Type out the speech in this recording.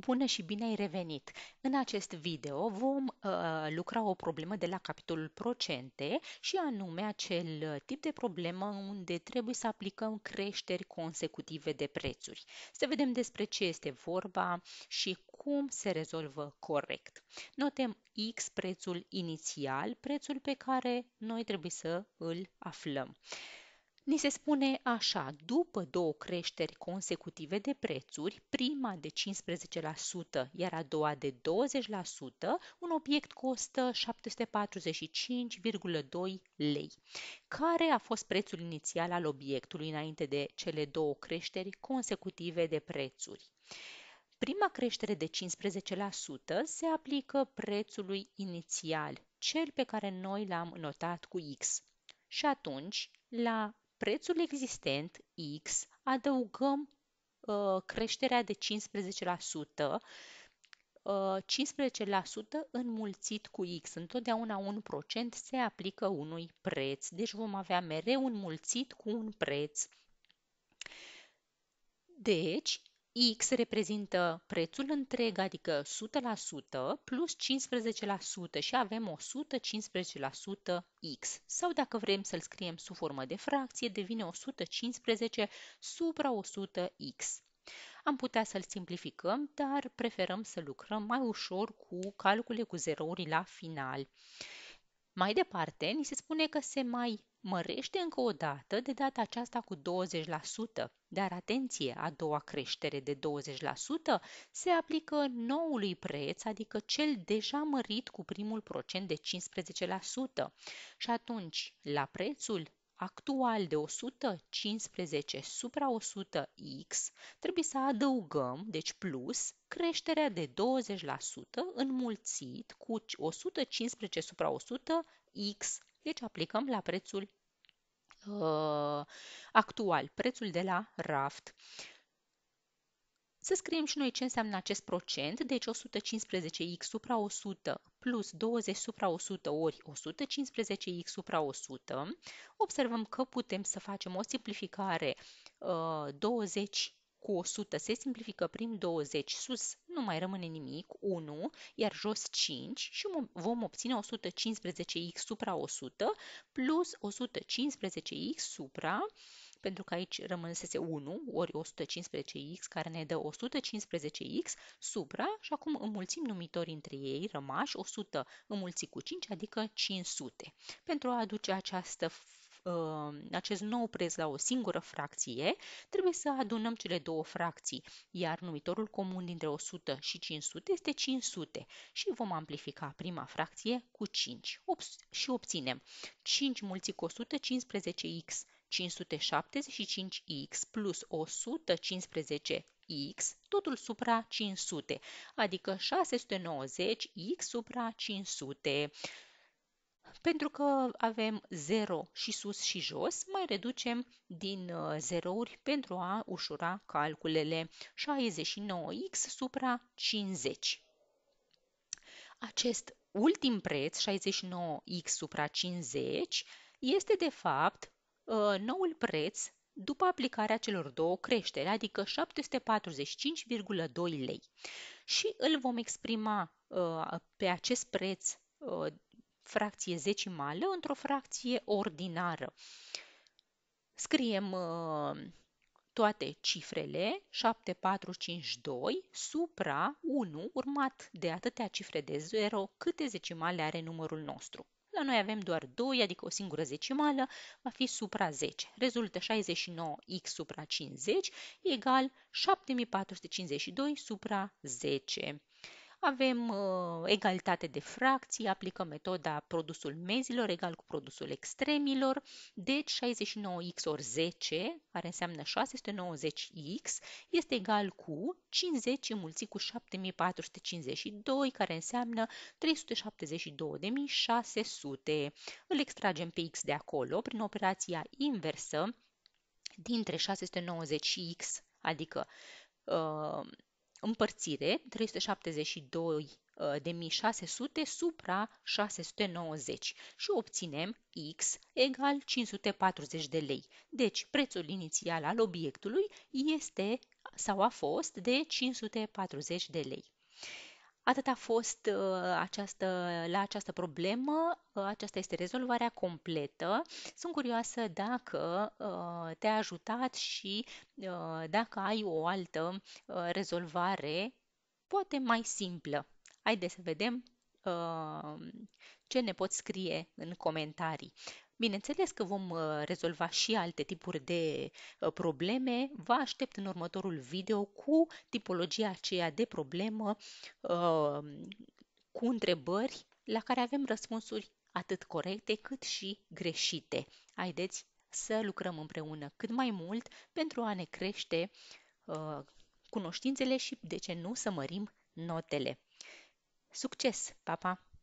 Bună și bine ai revenit! În acest video vom uh, lucra o problemă de la capitolul procente și anume acel tip de problemă unde trebuie să aplicăm creșteri consecutive de prețuri. Să vedem despre ce este vorba și cum se rezolvă corect. Notăm X prețul inițial, prețul pe care noi trebuie să îl aflăm. Ni se spune așa, după două creșteri consecutive de prețuri, prima de 15%, iar a doua de 20%, un obiect costă 745,2 lei. Care a fost prețul inițial al obiectului înainte de cele două creșteri consecutive de prețuri? Prima creștere de 15% se aplică prețului inițial, cel pe care noi l-am notat cu X. Și atunci, la prețul existent X adăugăm uh, creșterea de 15%, uh, 15% înmulțit cu X. Întotdeauna 1% se aplică unui preț. Deci vom avea mereu înmulțit cu un preț. Deci, X reprezintă prețul întreg, adică 100% plus 15% și avem 115% X. Sau dacă vrem să-l scriem sub formă de fracție, devine 115 supra 100 X. Am putea să-l simplificăm, dar preferăm să lucrăm mai ușor cu calcule cu zerouri la final. Mai departe, ni se spune că se mai mărește încă o dată, de data aceasta cu 20%, dar atenție, a doua creștere de 20% se aplică noului preț, adică cel deja mărit cu primul procent de 15%. Și atunci, la prețul actual de 115 supra 100x, trebuie să adăugăm, deci plus, creșterea de 20% înmulțit cu 115 supra 100x, deci aplicăm la prețul uh, actual, prețul de la raft. Să scriem și noi ce înseamnă acest procent, deci 115x supra 100 plus 20 supra 100 ori 115x supra 100. Observăm că putem să facem o simplificare 20 uh, cu 100 se simplifică prin 20, sus nu mai rămâne nimic, 1, iar jos 5 și vom obține 115x supra 100 plus 115x supra pentru că aici rămânsese 1 ori 115x care ne dă 115x supra și acum înmulțim numitorii între ei rămași, 100 înmulțit cu 5, adică 500. Pentru a aduce această uh, acest nou preț la o singură fracție, trebuie să adunăm cele două fracții, iar numitorul comun dintre 100 și 500 este 500 și vom amplifica prima fracție cu 5 și obținem 5 mulți cu 115x 575x plus 115x, totul supra 500, adică 690x supra 500. Pentru că avem 0 și sus și jos, mai reducem din uh, zerouri pentru a ușura calculele 69x supra 50. Acest ultim preț, 69x supra 50, este de fapt Uh, noul preț după aplicarea celor două creșteri, adică 745,2 lei. Și îl vom exprima uh, pe acest preț uh, fracție zecimală într-o fracție ordinară. Scriem toate cifrele 7452 supra 1 urmat de atâtea cifre de 0 câte zecimale are numărul nostru. La noi avem doar 2, adică o singură zecimală, va fi supra 10. Rezultă 69x supra 50 egal 7452 supra 10 avem uh, egalitate de fracții, aplicăm metoda produsul mezilor egal cu produsul extremilor, deci 69x ori 10, care înseamnă 690x, este egal cu 50 înmulțit cu 7452, care înseamnă 372.600. Îl extragem pe x de acolo prin operația inversă dintre 690x, adică uh, împărțire 372 uh, de 1600 supra 690 și obținem x egal 540 de lei. Deci prețul inițial al obiectului este sau a fost de 540 de lei. Atât a fost uh, această, la această problemă, uh, aceasta este rezolvarea completă. Sunt curioasă dacă uh, te-a ajutat și dacă ai o altă rezolvare, poate mai simplă. Haideți să vedem ce ne poți scrie în comentarii. Bineînțeles că vom uh, rezolva și alte tipuri de uh, probleme. Vă aștept în următorul video cu tipologia aceea de problemă, um, cu întrebări la care avem răspunsuri atât corecte cât și greșite. Haideți să lucrăm împreună cât mai mult pentru a ne crește uh, cunoștințele și, de ce nu, să mărim notele. Succes! Pa, pa!